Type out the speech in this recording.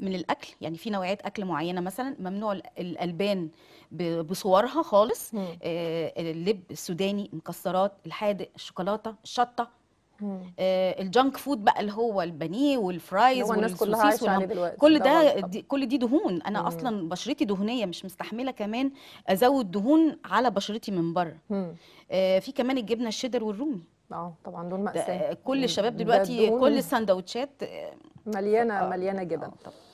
من الاكل يعني في نوعيات اكل معينه مثلا ممنوع الالبان بصورها خالص آه اللب السوداني مكسرات الحادق الشوكولاته الشطه آه الجانك فود بقى اللي هو البانيه والفرايز والسوسيس كل ده دي كل دي دهون انا مم. اصلا بشرتي دهنيه مش مستحمله كمان ازود دهون على بشرتي من بره آه في كمان الجبنه الشيدر والرومي اه طبعا دول مأساة كل الشباب دلوقتي كل السندوتشات آه، مليانه آه، مليانه جبن آه،